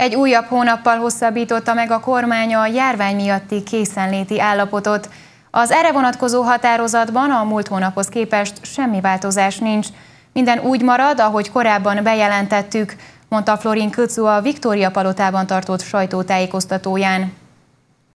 Egy újabb hónappal hosszabbította meg a kormánya a járvány miatti készenléti állapotot. Az erre vonatkozó határozatban a múlt hónaphoz képest semmi változás nincs. Minden úgy marad, ahogy korábban bejelentettük, mondta Florin Köcu a Viktória Palotában tartott sajtótájékoztatóján.